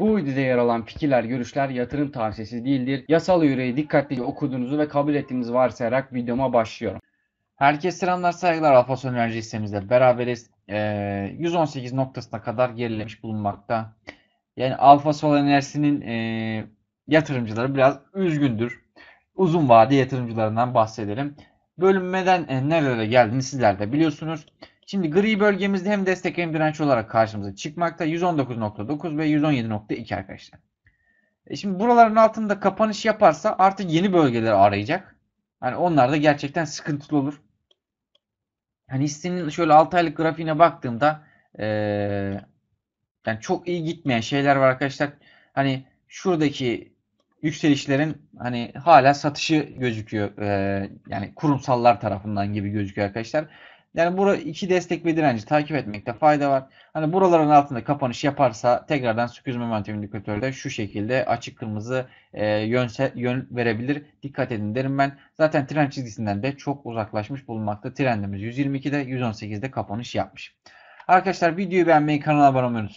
Bu videoda yer alan fikirler, görüşler yatırım tavsiyesi değildir. Yasal yüreği dikkatlice okuduğunuzu ve kabul ettiğinizi varsayarak videoma başlıyorum. Herkes selamlar saygılar Alfa Enerji hissemizde beraberiz. E, ee, 118 noktasına kadar gerilemiş bulunmakta. Yani Alfa Sol Enerjisi'nin e, yatırımcıları biraz üzgündür. Uzun vade yatırımcılarından bahsedelim. Bölünmeden e, nerelere geldiğini sizler de biliyorsunuz. Şimdi gri bölgemizde hem destek hem direnç olarak karşımıza çıkmakta. 119.9 ve 117.2 arkadaşlar. E şimdi buraların altında kapanış yaparsa artık yeni bölgeleri arayacak. Hani onlar da gerçekten sıkıntılı olur. Hani hissinin şöyle 6 aylık grafiğine baktığımda ee, yani çok iyi gitmeyen şeyler var arkadaşlar. Hani şuradaki yükselişlerin hani hala satışı gözüküyor. Ee, yani kurumsallar tarafından gibi gözüküyor arkadaşlar. Yani bura iki destek ve direnci takip etmekte fayda var. Hani buraların altında kapanış yaparsa tekrardan sürpriz momentum indikatörde şu şekilde açık kırmızı e, yönse, yön verebilir. Dikkat edin derim ben. Zaten trend çizgisinden de çok uzaklaşmış bulunmakta. Trendimiz 122'de 118'de kapanış yapmış. Arkadaşlar videoyu beğenmeyi kanala abone olmayı unutmayın.